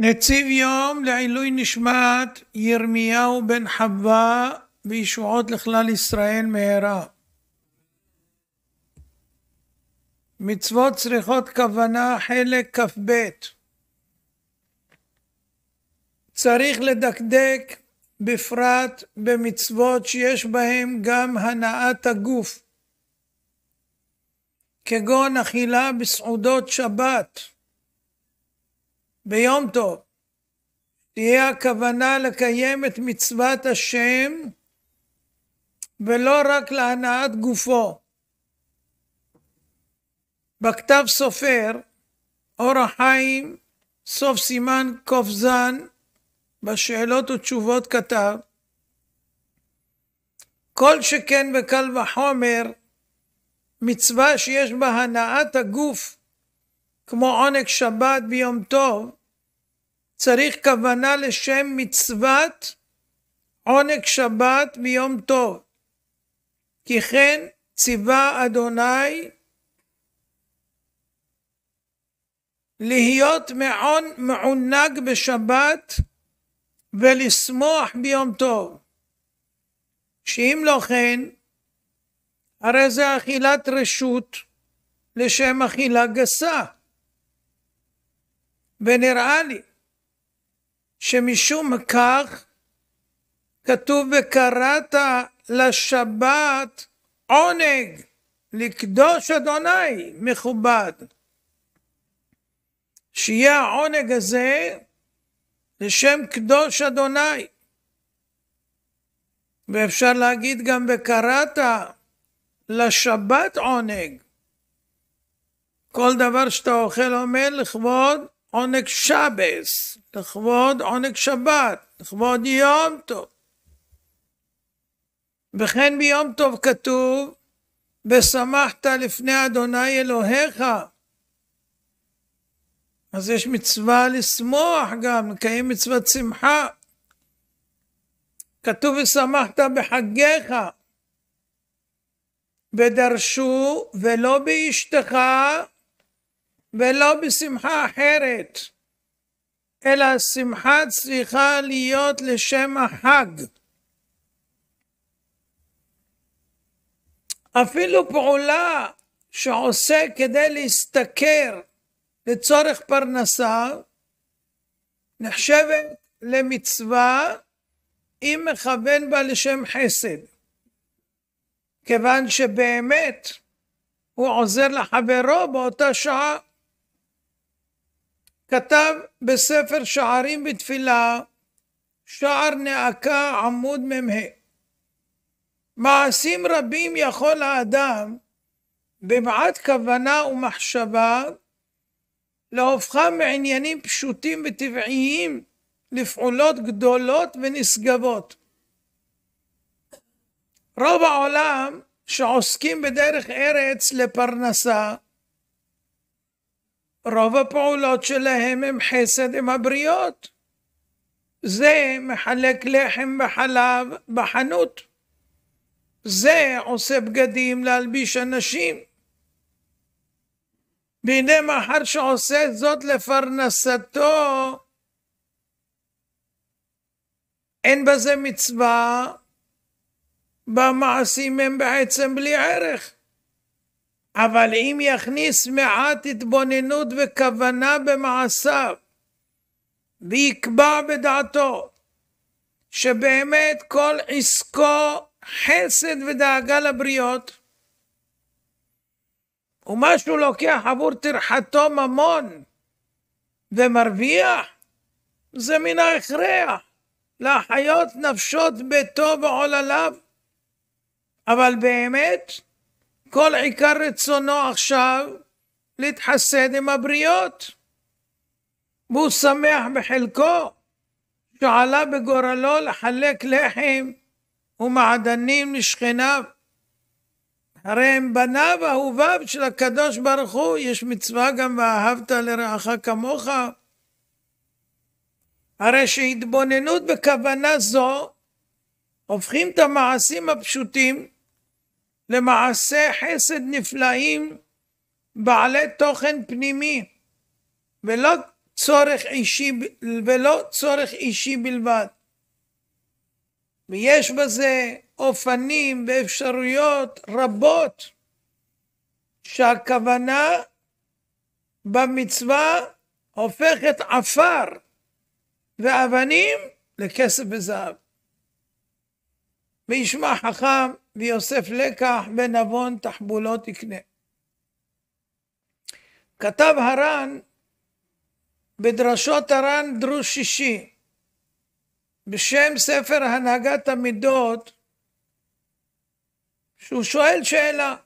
נציב יום לעילוי נשמת ירמיהו בן חווה וישועות לכלל ישראל מהרה. מצוות צריכות כוונה חלק כ"ב צריך לדקדק בפרט במצוות שיש בהם גם הנעת הגוף, כגון אכילה בסעודות שבת. ביום טוב. תהיה הכוונה לקיים את מצוות השם ולא רק להנאת גופו. בכתב סופר, אור החיים, סוף סימן ק"ז, בשאלות ותשובות כתב, כל שכן וקל וחומר, מצווה שיש בה הנאת הגוף, כמו עונג שבת ביום טוב, צריך כוונה לשם מצוות עונג שבת ויום טוב. כי כן ציווה אדוני להיות מעון, מעונג בשבת ולשמוח ביום טוב. שאם לא כן, הרי זה אכילת רשות לשם אכילה גסה. ונראה לי שמשום כך כתוב וקראת לשבת עונג לקדוש אדוני מכובד. שיהיה העונג הזה לשם קדוש אדוני. ואפשר להגיד גם וקראת לשבת עונג. כל דבר שאתה אוכל אומר לכבוד עונג שבס, לכבוד עונג שבת, לכבוד יום טוב. וכן ביום טוב כתוב, ושמחת לפני אדוני אלוהיך. אז יש מצווה לשמוח גם, לקיים מצוות שמחה. כתוב ושמחת בחגיך, ודרשו ולא באשתך ולא בשמחה אחרת, אלא שמחה צריכה להיות לשם החג. אפילו פעולה שעושה כדי להשתכר לצורך פרנסה נחשבת למצווה אם מכוון בה לשם חסד. כיוון שבאמת הוא עוזר לחברו באותה שעה. כתב בספר שערים ותפילה, שער נאקה עמוד מ"ה. מעשים רבים יכול האדם במעט כוונה ומחשבה להופכם מעניינים פשוטים וטבעיים לפעולות גדולות ונשגבות. רוב העולם שעוסקים בדרך ארץ לפרנסה רוב הפעולות שלהם הם חסד עם הבריות. זה מחלק לחם וחלב בחנות. זה עושה בגדים להלביש אנשים. והנה מאחר שעושה זאת לפרנסתו, אין בזה מצווה, במעשים הם בעצם בלי ערך. אבל אם יכניס מעט התבוננות וכוונה במעשיו, ויקבע בדעתו שבאמת כל עסקו חסד ודאגה לבריות, ומה שהוא לוקח עבור טרחתו ממון ומרוויח, זה מן ההכרח להחיות נפשות ביתו ועולליו. אבל באמת, כל עיקר רצונו עכשיו להתחסד עם הבריות. והוא שמח בחלקו שעלה בגורלו לחלק לחם ומעדנים לשכניו. הרי הם בניו אהוביו של הקדוש ברוך הוא, יש מצווה גם ואהבת לרעך כמוך. הרי שהתבוננות בכוונה זו הופכים את המעשים הפשוטים למעשי חסד נפלאים בעלי תוכן פנימי ולא צורך אישי ולא צורך אישי בלבד ויש בזה אופנים ואפשרויות רבות שהכוונה במצווה הופכת עפר ואבנים לכסף וזהב. וישמע חכם ויוסף לקח ונבון תחבולות יקנה. כתב הר"ן בדרשות הר"ן דרוש שישי בשם ספר הנהגת המידות שהוא שואל שאלה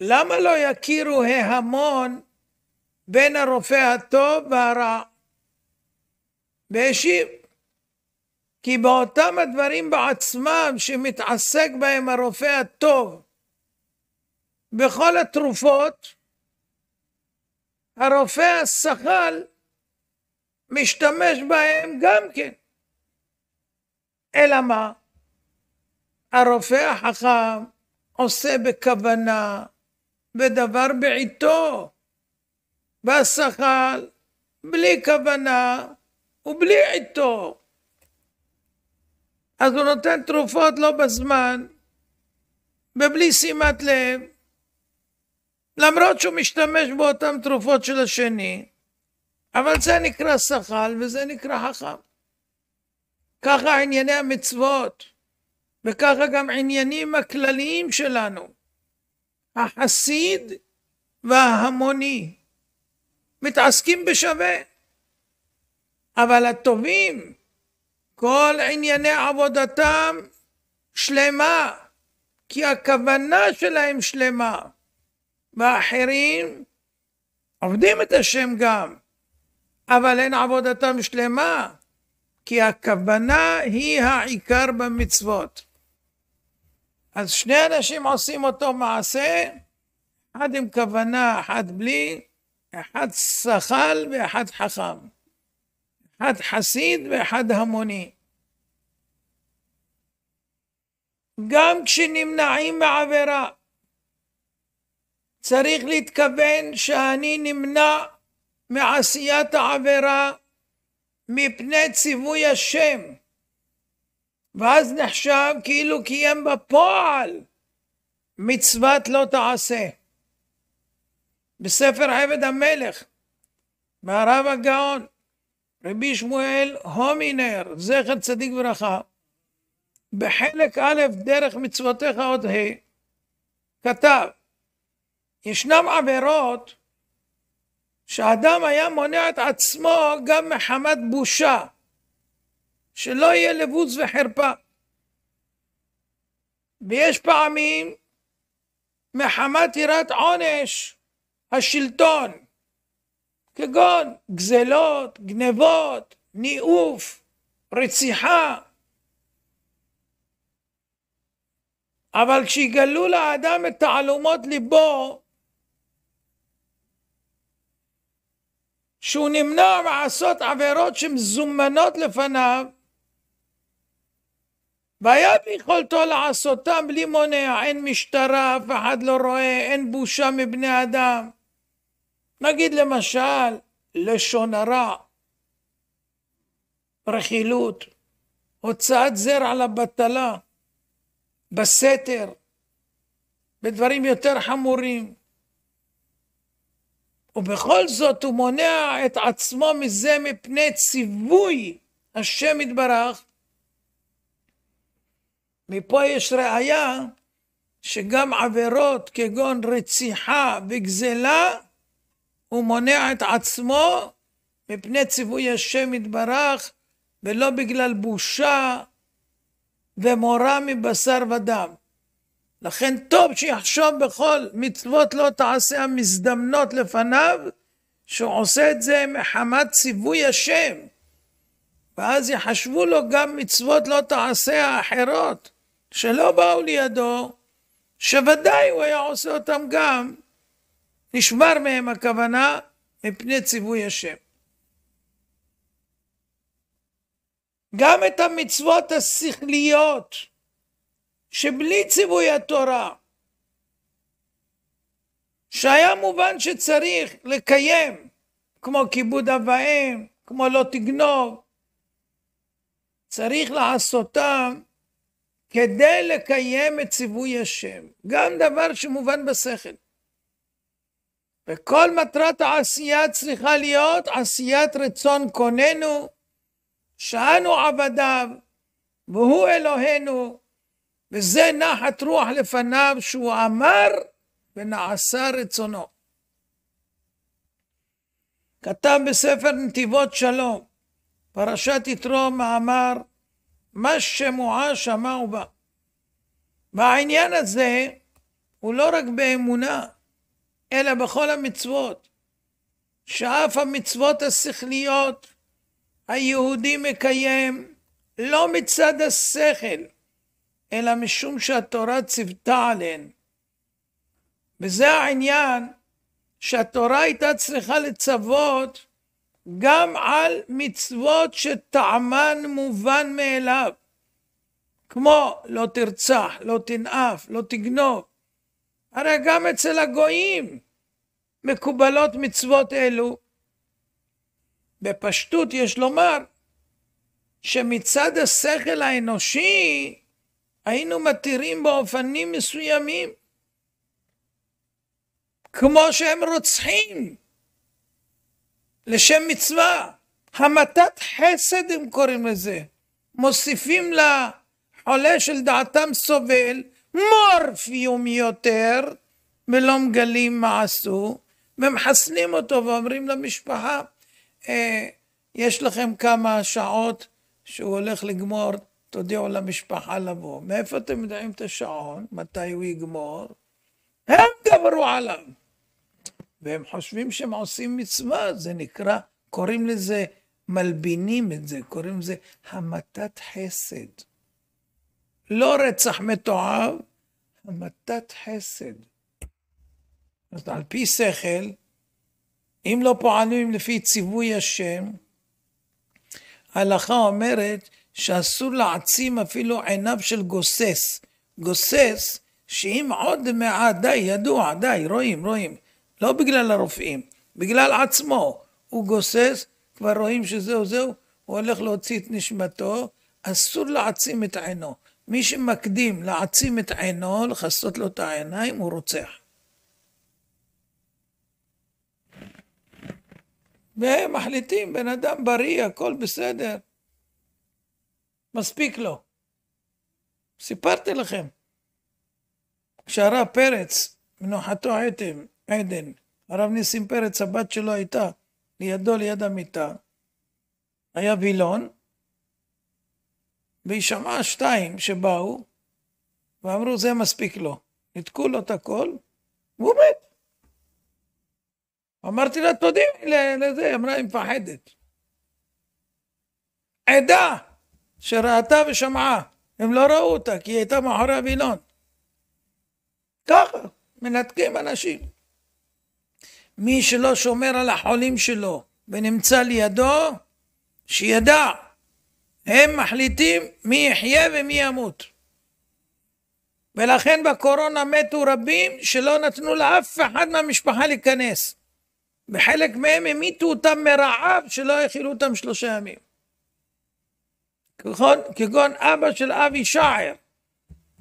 למה לא יכירו ההמון בין הרופא הטוב והרע? והשיב כי באותם הדברים בעצמם שמתעסק בהם הרופא הטוב, בכל התרופות, הרופא השחל משתמש בהם גם כן. אלא מה? הרופא החכם עושה בכוונה, בדבר בעיתו, והשחל בלי כוונה ובלי עיתו. אז הוא נותן תרופות לא בזמן, ובלי שימת לב, למרות שהוא משתמש באותן תרופות של השני, אבל זה נקרא שחל וזה נקרא חכם. ככה ענייני המצוות, וככה גם עניינים הכלליים שלנו, החסיד וההמוני, מתעסקים בשווה. אבל הטובים כל ענייני עבודתם שלמה, כי הכוונה שלהם שלמה. ואחרים עובדים את השם גם, אבל אין עבודתם שלמה, כי הכוונה היא העיקר במצוות. אז שני אנשים עושים אותו מעשה, אחד עם כוונה, אחד בלי, אחד שחל ואחד חכם. אחד חסיד ואחד המוני. גם כשנמנעים מעבירה, צריך להתכוון שאני נמנע מעשיית העבירה מפני ציווי השם, ואז נחשב כאילו קיים בפועל מצוות לא תעשה. בספר עבד המלך, מהרב הגאון, רבי שמואל הומינר, זכר צדיק וברכה, בחלק א', דרך מצוותיך עוד ה', כתב, ישנם עבירות שאדם היה מונע את עצמו גם מחמת בושה, שלא יהיה לבוז וחרפה. ויש פעמים מחמת יראת עונש השלטון, כגון גזלות, גנבות, ניאוף, רציחה. אבל כשיגלו לאדם את תעלומות ליבו, שהוא נמנע מעשות עבירות שמזומנות לפניו, והיה ביכולתו לעשותם בלי מונע, אין משטרה, אף אחד לא רואה, אין בושה מבני אדם. נגיד למשל, לשון הרע, רכילות, הוצאת זרע לבטלה, בסתר, בדברים יותר חמורים. ובכל זאת הוא מונע את עצמו מזה מפני ציווי השם יתברך. מפה יש ראיה שגם עבירות כגון רציחה וגזלה הוא מונע את עצמו מפני ציווי השם יתברך, ולא בגלל בושה ומורה מבשר ודם. לכן טוב שיחשוב בכל מצוות לא תעשה המזדמנות לפניו, שהוא עושה את זה מחמת ציווי השם. ואז יחשבו לו גם מצוות לא תעשה האחרות, שלא באו לידו, שוודאי הוא היה עושה אותם גם נשבר מהם הכוונה מפני ציווי השם. גם את המצוות השכליות שבלי ציווי התורה, שהיה מובן שצריך לקיים, כמו כיבוד אב ואם, כמו לא תגנוב, צריך לעשותם כדי לקיים את ציווי השם. גם דבר שמובן בשכל. וכל מטרת העשייה צריכה להיות עשיית רצון קוננו, שאנו עבדיו, והוא אלוהינו, וזה נחת רוח לפניו שהוא אמר ונעשה רצונו. כתב בספר נתיבות שלום, פרשת יתרו, מאמר מה שמועה שמע ובא. והעניין הזה הוא לא רק באמונה, אלא בכל המצוות. שאף המצוות השכליות היהודי מקיים לא מצד השכל, אלא משום שהתורה ציוותה עליהן. וזה העניין שהתורה הייתה צריכה לצוות גם על מצוות שטעמן מובן מאליו, כמו לא תרצח, לא תנאף, לא תגנוב, הרי גם אצל הגויים מקובלות מצוות אלו. בפשטות יש לומר שמצד השכל האנושי היינו מתירים באופנים מסוימים, כמו שהם רוצחים לשם מצווה, המתת חסד הם קוראים לזה, מוסיפים לחולה של דעתם סובל מורפיום יותר, ולא מגלים מה עשו, ומחסנים אותו ואומרים למשפחה, אה, יש לכם כמה שעות שהוא הולך לגמור, תודיעו למשפחה לבוא. מאיפה אתם יודעים את השעון? מתי הוא יגמור? הם גברו עליו. והם חושבים שהם עושים מצווה, זה נקרא, קוראים לזה, מלבינים את זה, קוראים לזה המתת חסד. לא רצח מתועב, המתת חסד. זאת על פי שכל, אם לא פועלים לפי ציווי השם, ההלכה אומרת שאסור להעצים אפילו עיניו של גוסס. גוסס, שאם עוד מעט, די, ידוע, די, רואים, רואים. לא בגלל הרופאים, בגלל עצמו. הוא גוסס, כבר רואים שזהו זהו, הוא הולך להוציא את נשמתו, אסור להעצים את עינו. מי שמקדים להעצים את עינו, לכסות לו את העיניים, הוא רוצח. והם מחליטים, בן אדם בריא, הכל בסדר. מספיק לו. סיפרתי לכם. כשהרב פרץ, מנוחתו עתם, עדן, הרב ניסים פרץ, הבת שלו הייתה לידו, ליד המיטה, היה וילון, וישמע שתיים שבאו ואמרו זה מספיק לו. ניתקו לו את הכל והוא מת. אמרתי לה תודי לזה, היא אמרה היא מפחדת. עדה שראתה ושמעה, הם לא ראו אותה כי היא הייתה מאחורי הבילון. ככה, מנתקים אנשים. מי שלא שומר על החולים שלו ונמצא לידו, שידע הם מחליטים מי יחיה ומי ימות. ולכן בקורונה מתו רבים שלא נתנו לאף אחד מהמשפחה להיכנס. וחלק מהם המיתו אותם מרעב שלא יאכילו אותם שלושה ימים. כגון, כגון אבא של אבי שער,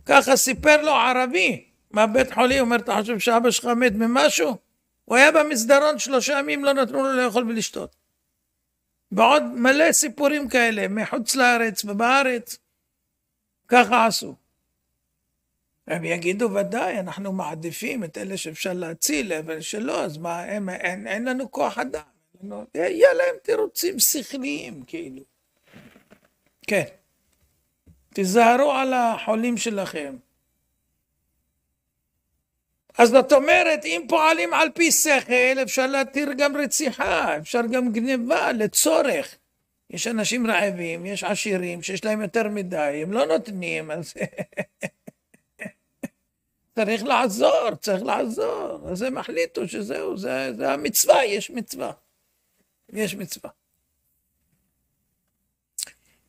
ככה סיפר לו ערבי מהבית חולי, אומר, אתה חושב שאבא שלך מת ממשהו? הוא היה במסדרון שלושה ימים, לא נתנו לו לאכול ולשתות. ועוד מלא סיפורים כאלה מחוץ לארץ ובארץ. ככה עשו. הם יגידו, ודאי, אנחנו מעדיפים את אלה שאפשר להציל, אבל שלא, אז מה, הם, אין, אין לנו כוח אדם. יהיה להם תירוצים שכליים, כאילו. כן. תיזהרו על החולים שלכם. אז זאת אומרת, אם פועלים על פי שכל, אפשר להתיר גם רציחה, אפשר גם גניבה, לצורך. יש אנשים רעבים, יש עשירים שיש להם יותר מדי, הם לא נותנים, אז... צריך לעזור, צריך לעזור. אז הם החליטו שזהו, זה, זה המצווה, יש מצווה. יש מצווה.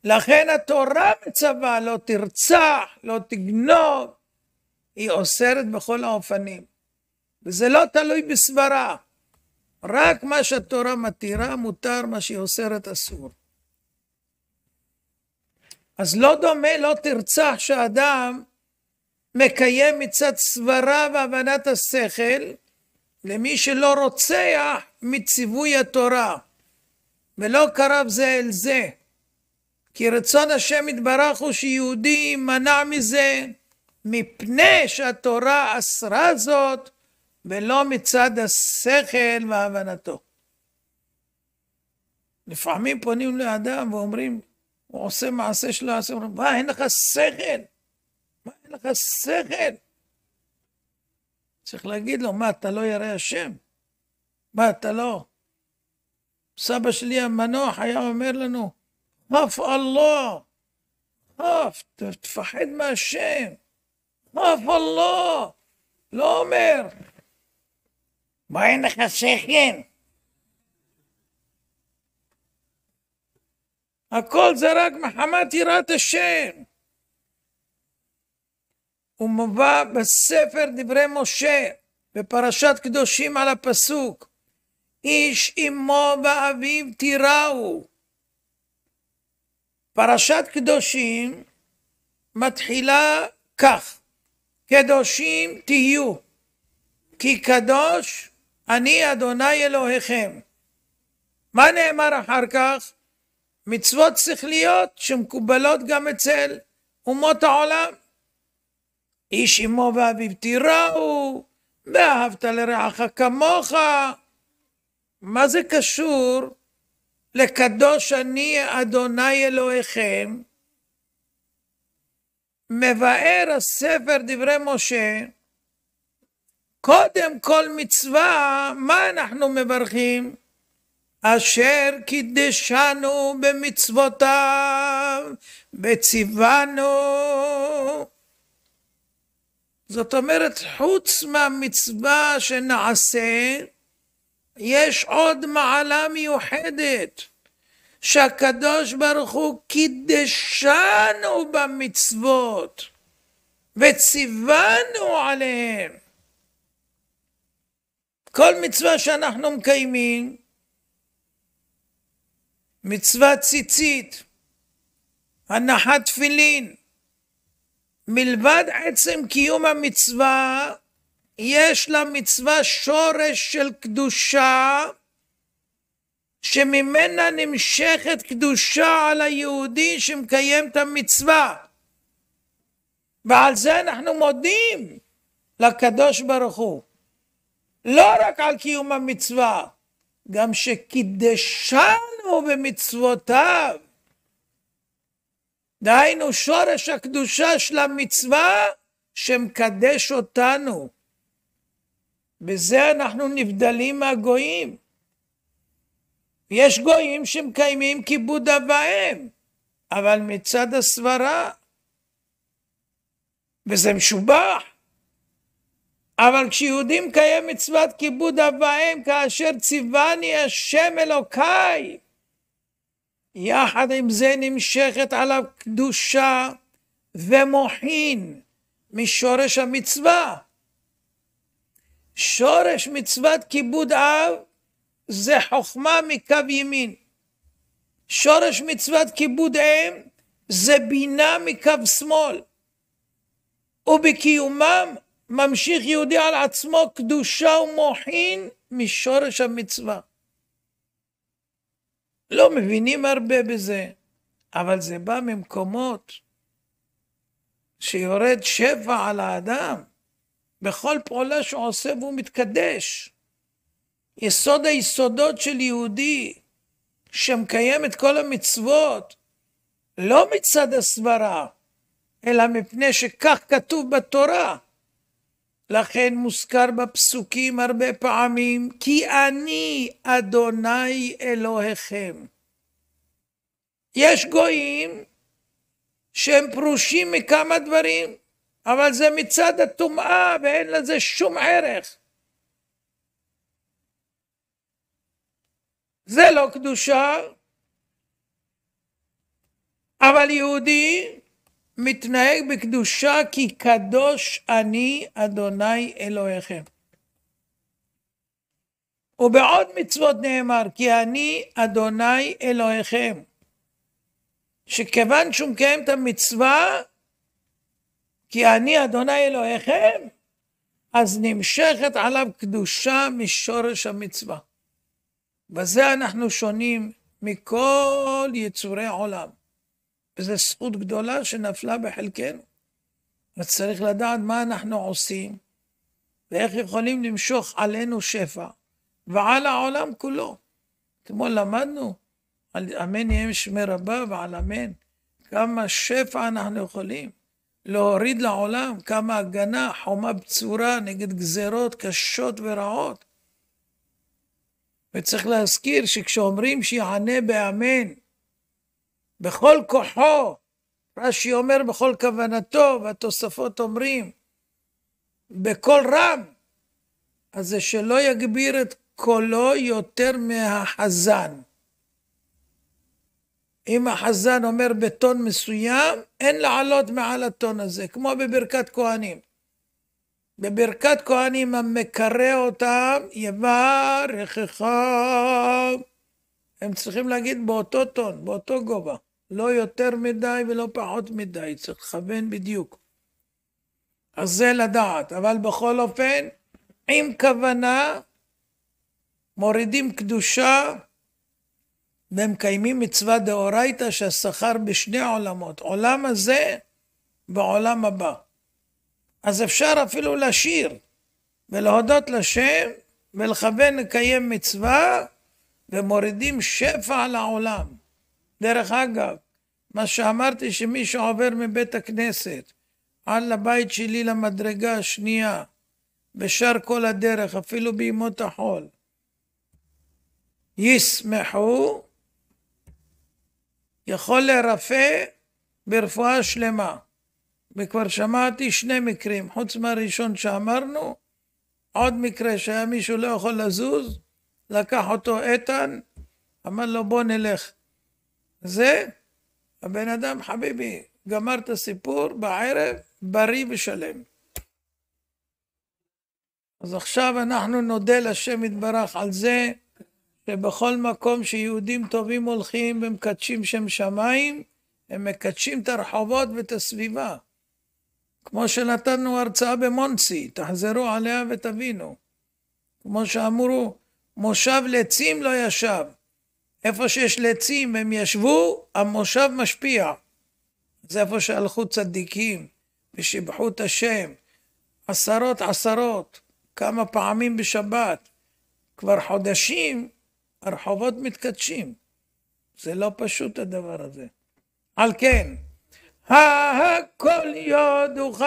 לכן התורה מצווה, לא תרצח, לא תגנוב. היא אוסרת בכל האופנים. וזה לא תלוי בסברה. רק מה שהתורה מתירה מותר, מה שהיא אוסרת אסור. אז לא דומה לא תרצח שאדם מקיים מצד סברה והבנת השכל למי שלא רוצח מציווי התורה ולא קרב זה אל זה כי רצון השם יתברך הוא שיהודי יימנע מזה מפני שהתורה אסרה זאת, ולא מצד השכל והבנתו. לפעמים פונים לאדם ואומרים, הוא עושה מעשה שלא עושה, אומרים, מה, אין לך שכל? מה, אין לך שכל? צריך להגיד לו, מה, אתה לא ירא השם? מה, אתה לא? סבא שלי המנוח היה אומר לנו, חף אללה, חף, תפחד מהשם. אף אללה, לא, לא אומר. מה אין לך שכן? הכל זה רק מחמת יראת השם. הוא מובא בספר דברי משה, בפרשת קדושים על הפסוק, איש אמו ואביו תיראו. פרשת קדושים מתחילה כך, קדושים תהיו, כי קדוש אני אדוני אלוהיכם. מה נאמר אחר כך? מצוות שכליות שמקובלות גם אצל אומות העולם. איש אמו ואביו תיראו, ואהבת לרעך כמוך. מה זה קשור לקדוש אני אדוני אלוהיכם? מבאר הספר דברי משה, קודם כל מצווה, מה אנחנו מברכים? אשר קידשנו במצוותיו, וציוונו. זאת אומרת, חוץ מהמצווה שנעשה, יש עוד מעלה מיוחדת. שהקדוש ברוך הוא קידשנו במצוות וציוונו עליהם. כל מצווה שאנחנו מקיימים, מצווה ציצית, הנחת תפילין, מלבד עצם קיום המצווה, יש למצווה שורש של קדושה שממנה נמשכת קדושה על היהודי שמקיים את המצווה. ועל זה אנחנו מודים לקדוש ברוך הוא. לא רק על קיום המצווה, גם שקידשנו במצוותיו. דהיינו שורש הקדושה של המצווה שמקדש אותנו. בזה אנחנו נבדלים מהגויים. יש גויים שמקיימים כיבוד אב ואם, אבל מצד הסברה, וזה משובח. אבל כשיהודי מקיים מצוות כיבוד אב ואם, כאשר ציווני השם אלוקיי, יחד עם זה נמשכת עליו קדושה ומוחין משורש המצווה. שורש מצוות כיבוד אב זה חוכמה מקו ימין. שורש מצוות כיבוד אם זה בינה מקו שמאל. ובקיומם ממשיך יהודי על עצמו קדושה ומוחין משורש המצווה. לא מבינים הרבה בזה, אבל זה בא ממקומות שיורד שפע על האדם. בכל פעולה שהוא עושה והוא מתקדש. יסוד היסודות של יהודי שמקיים את כל המצוות, לא מצד הסברה, אלא מפני שכך כתוב בתורה. לכן מוזכר בפסוקים הרבה פעמים, כי אני אדוני אלוהיכם. יש גויים שהם פרושים מכמה דברים, אבל זה מצד הטומאה ואין לזה שום ערך. זה לא קדושה, אבל יהודי מתנהג בקדושה כי קדוש אני אדוני אלוהיכם. ובעוד מצוות נאמר כי אני אדוני אלוהיכם. שכיוון שהוא מקיים את המצווה כי אני אדוני אלוהיכם, אז נמשכת עליו קדושה משורש המצווה. בזה אנחנו שונים מכל יצורי עולם. וזו זכות גדולה שנפלה בחלקנו. וצריך לדעת מה אנחנו עושים, ואיך יכולים למשוך עלינו שפע, ועל העולם כולו. אתמול למדנו על אמן יהיה משמי רבה ועל אמן. כמה שפע אנחנו יכולים להוריד לעולם, כמה הגנה, חומה בצורה נגד גזרות קשות ורעות. וצריך להזכיר שכשאומרים שיענה באמן, בכל כוחו, רש"י אומר בכל כוונתו, והתוספות אומרים, בקול רם, אז זה שלא יגביר את קולו יותר מהחזן. אם החזן אומר בטון מסוים, אין לעלות מעל הטון הזה, כמו בברכת כהנים. בברכת כהנים המקרא אותם, יברכך. הם צריכים להגיד באותו טון, באותו גובה. לא יותר מדי ולא פחות מדי, צריך לכוון בדיוק. אז זה לדעת, אבל בכל אופן, עם כוונה, מורידים קדושה ומקיימים מצווה דאורייתא שהשכר בשני עולמות, עולם הזה ועולם הבא. אז אפשר אפילו לשיר ולהודות לשם ולכוון לקיים מצווה ומורידים שפע לעולם. דרך אגב, מה שאמרתי שמי שעובר מבית הכנסת על הבית שלי למדרגה השנייה ושר כל הדרך, אפילו בימות החול, ישמחו, יכול לרפא ברפואה שלמה. וכבר שמעתי שני מקרים, חוץ מהראשון שאמרנו, עוד מקרה שהיה מישהו לא יכול לזוז, לקח אותו איתן, אמר לו בוא נלך. זה, הבן אדם חביבי, גמר את הסיפור בערב, בריא ושלם. אז עכשיו אנחנו נודה לשם יתברך על זה שבכל מקום שיהודים טובים הולכים ומקדשים שם שמיים, הם מקדשים את הרחובות ואת הסביבה. כמו שנתנו הרצאה במונצי, תחזרו עליה ותבינו. כמו שאמרו, מושב לצים לא ישב. איפה שיש לצים הם ישבו, המושב משפיע. זה איפה שהלכו צדיקים ושיבחו את השם. עשרות עשרות, כמה פעמים בשבת. כבר חודשים הרחובות מתקדשים. זה לא פשוט הדבר הזה. על כן, הכל יודוך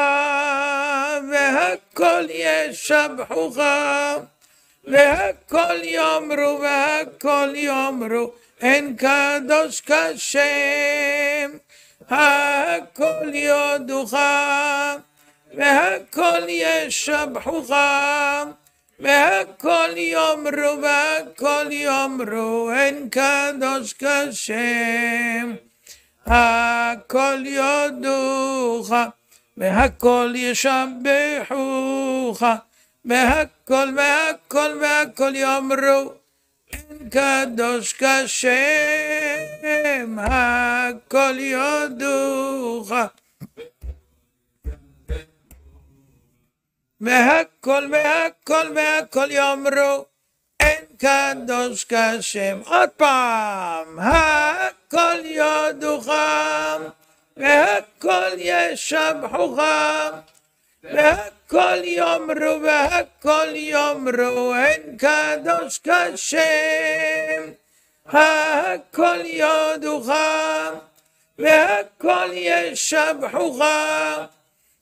והכל ישבחוך והכל יאמרו והכל יאמרו אין קדוש כשם הכל יודוך והכל ישבחוך והכל יאמרו והכל יאמרו אין קדוש כשם הכל יודוך, והכל ישבחוך, והכל והכל והכל יאמרו, אין קדוש כשם, הכל יודוך. והכל והכל והכל יאמרו קדוש כשם. עוד פעם, הכל יודוכם, והכל ישבחוכם, והכל יאמרו, והכל יאמרו, אין קדוש כשם. הכל יודוכם, והכל ישבחוכם.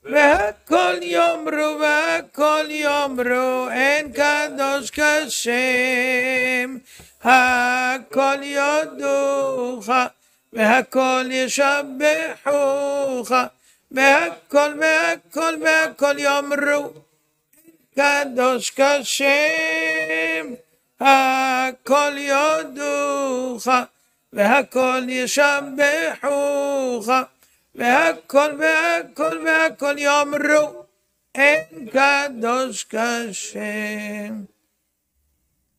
והכל יאמרו, והכל יאמרו, אין קדוש כשם, הכל יודוך, והכל ישבחוך, והכל והכל והכל יאמרו, קדוש כשם, הכל יודוך, והכל ישבחוך. והכל והכל והכל יאמרו, אין קדוש כשם.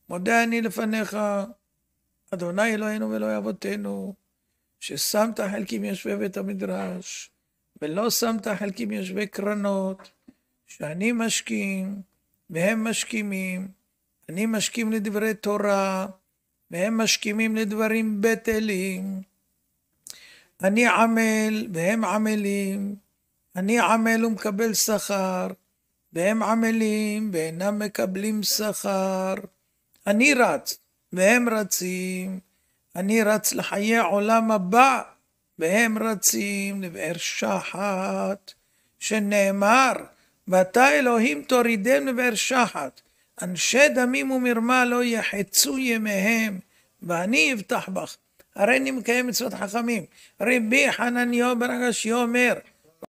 מודה אני לפניך, אדוני אלוהינו ואלוהי אבותינו, ששמת חלקי מיושבי בית המדרש, ולא שמת חלקי מיושבי קרנות, שאני משכים, והם משכימים, אני משכים לדברי תורה, והם משכימים לדברים בטלים. אני עמל והם עמלים, אני עמל ומקבל שכר, והם עמלים ואינם מקבלים שכר. אני רץ והם רצים, אני רץ לחיי עולם הבא, והם רצים לבאר שחת, שנאמר, ואתה אלוהים תורידם לבאר שחת, אנשי דמים ומרמה לא יחצו ימיהם, ואני אבטח בך. הרי אני מקיים מצוות חכמים. רבי חנניו בן אומר,